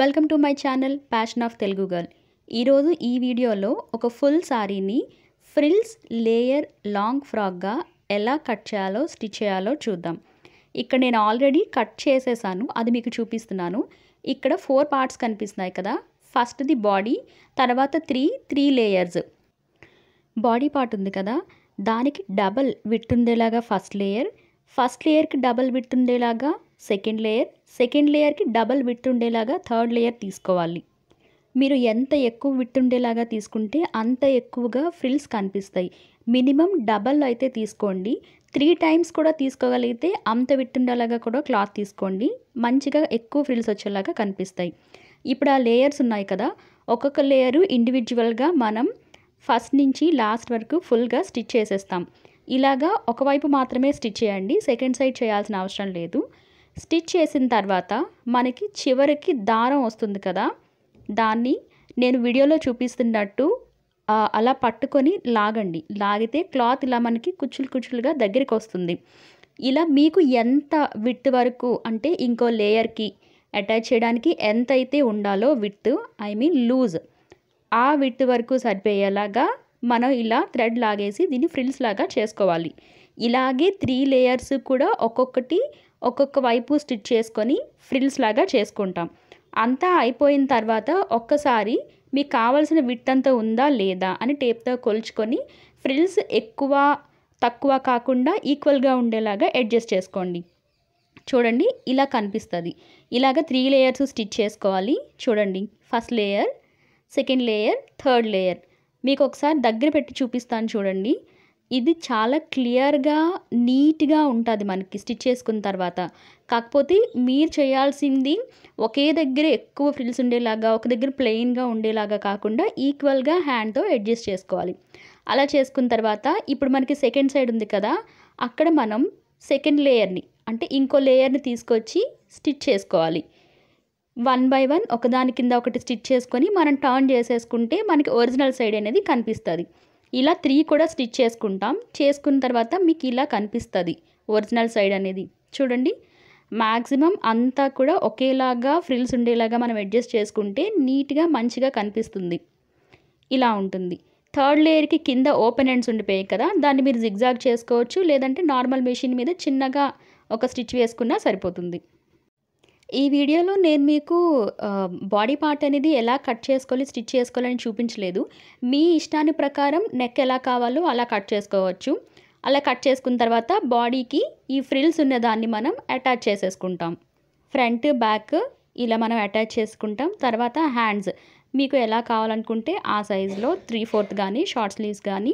welcome to my channel passion of Telugu girl ఈరోజు ఈ వీడియోలో ఒక ఫుల్ శారీని ఫ్రిల్స్ లేయర్ లాంగ్ ఫ్రాక్గా ఎలా కట్ చేయాలో స్టిచ్ చేయాలో చూద్దాం ఇక్కడ నేను ఆల్రెడీ కట్ చేసేసాను అది మీకు చూపిస్తున్నాను ఇక్కడ ఫోర్ పార్ట్స్ కనిపిస్తున్నాయి కదా ఫస్ట్ది బాడీ తర్వాత three three layers body part ఉంది కదా దానికి డబల్ విత్ ఉండేలాగా ఫస్ట్ లేయర్ ఫస్ట్ లేయర్కి డబల్ విత్ ఉండేలాగా సెకండ్ లేయర్ సెకండ్ లేయర్కి డబల్ విట్ ఉండేలాగా థర్డ్ లేయర్ తీసుకోవాలి మీరు ఎంత ఎక్కువ విట్ ఉండేలాగా తీసుకుంటే అంత ఎక్కువగా ఫ్రిల్స్ కనిపిస్తాయి మినిమం డబల్ అయితే తీసుకోండి త్రీ టైమ్స్ కూడా తీసుకోగలిగితే అంత విట్ ఉండేలాగా కూడా క్లాత్ తీసుకోండి మంచిగా ఎక్కువ ఫ్రిల్స్ వచ్చేలాగా కనిపిస్తాయి ఇప్పుడు ఆ లేయర్స్ ఉన్నాయి కదా ఒక్కొక్క లేయరు ఇండివిజువల్గా మనం ఫస్ట్ నుంచి లాస్ట్ వరకు ఫుల్గా స్టిచ్ చేసేస్తాం ఇలాగా ఒకవైపు మాత్రమే స్టిచ్ చేయండి సెకండ్ సైడ్ చేయాల్సిన అవసరం లేదు స్టిచ్ చేసిన తర్వాత మనకి చివరికి దారం వస్తుంది కదా దాన్ని నేను వీడియోలో చూపిస్తున్నట్టు అలా పట్టుకొని లాగండి లాగితే క్లాత్ ఇలా మనకి కుచ్చులు కుచ్చులుగా దగ్గరికి వస్తుంది ఇలా మీకు ఎంత విత్ వరకు అంటే ఇంకో లేయర్కి అటాచ్ చేయడానికి ఎంత అయితే ఉండాలో విత్ ఐ మీన్ లూజ్ ఆ విత్ వరకు సరిపోయేలాగా మనం ఇలా థ్రెడ్ లాగేసి దీన్ని ఫ్రిల్స్ లాగా చేసుకోవాలి ఇలాగే త్రీ లేయర్స్ కూడా ఒక్కొక్కటి ఒక్కొక్క వైపు స్టిచ్ చేసుకొని ఫ్రిల్స్ లాగా చేసుకుంటాం అంతా అయిపోయిన తర్వాత ఒక్కసారి మీకు కావాల్సిన విట్ అంతా ఉందా లేదా అని టేప్తో కొలుచుకొని ఫ్రిల్స్ ఎక్కువ తక్కువ కాకుండా ఈక్వల్గా ఉండేలాగా అడ్జస్ట్ చేసుకోండి చూడండి ఇలా కనిపిస్తుంది ఇలాగ త్రీ లేయర్స్ స్టిచ్ చేసుకోవాలి చూడండి first layer second layer third layer మీకు ఒకసారి దగ్గర పెట్టి చూపిస్తాను చూడండి ఇది చాలా క్లియర్గా నీట్గా ఉంటుంది మనకి స్టిచ్ చేసుకున్న తర్వాత కాకపోతే మీరు చేయాల్సింది ఒకే దగ్గర ఎక్కువ ఫ్రిల్స్ ఉండేలాగా ఒక దగ్గర ప్లెయిన్గా ఉండేలాగా కాకుండా ఈక్వల్గా హ్యాండ్తో అడ్జస్ట్ చేసుకోవాలి అలా చేసుకున్న తర్వాత ఇప్పుడు మనకి సెకండ్ సైడ్ ఉంది కదా అక్కడ మనం సెకండ్ లేయర్ని అంటే ఇంకో లేయర్ని తీసుకొచ్చి స్టిచ్ చేసుకోవాలి వన్ బై వన్ ఒకదాని కింద ఒకటి స్టిచ్ చేసుకొని మనం టర్న్ చేసేసుకుంటే మనకి ఒరిజినల్ సైడ్ అనేది కనిపిస్తుంది ఇలా త్రీ కూడా స్టిచ్ చేసుకుంటాం చేసుకున్న తర్వాత మీకు ఇలా కనిపిస్తుంది ఒరిజినల్ సైడ్ అనేది చూడండి మ్యాక్సిమం అంతా కూడా ఒకేలాగా ఫ్రిల్స్ ఉండేలాగా మనం అడ్జస్ట్ చేసుకుంటే నీట్గా మంచిగా కనిపిస్తుంది ఇలా ఉంటుంది థర్డ్ లేయర్కి కింద ఓపెన్ ఎండ్స్ ఉండిపోయాయి కదా దాన్ని మీరు జిగ్జాగ్ చేసుకోవచ్చు లేదంటే నార్మల్ మెషిన్ మీద చిన్నగా ఒక స్టిచ్ వేసుకున్నా సరిపోతుంది ఈ వీడియోలో నేను మీకు బాడీ పార్ట్ అనేది ఎలా కట్ చేసుకోవాలి స్టిచ్ చేసుకోవాలని చూపించలేదు మీ ఇష్టాన్ని ప్రకారం నెక్ ఎలా కావాలో అలా కట్ చేసుకోవచ్చు అలా కట్ చేసుకున్న తర్వాత బాడీకి ఈ ఫ్రిల్స్ ఉన్న దాన్ని మనం అటాచ్ చేసేసుకుంటాం ఫ్రంట్ బ్యాక్ ఇలా మనం అటాచ్ చేసుకుంటాం తర్వాత హ్యాండ్స్ మీకు ఎలా కావాలనుకుంటే ఆ సైజులో త్రీ ఫోర్త్ కానీ షార్ట్ స్లీవ్స్ కానీ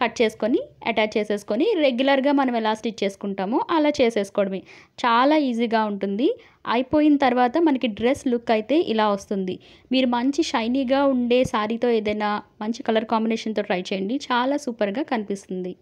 కట్ చేసుకొని అటాచ్ చేసేసుకొని రెగ్యులర్గా మనం ఎలా స్టిచ్ చేసుకుంటామో అలా చేసేసుకోవడమే చాలా ఈజీగా ఉంటుంది అయిపోయిన తర్వాత మనకి డ్రెస్ లుక్ అయితే ఇలా వస్తుంది మీరు మంచి షైనీగా ఉండే శారీతో ఏదైనా మంచి కలర్ కాంబినేషన్తో ట్రై చేయండి చాలా సూపర్గా కనిపిస్తుంది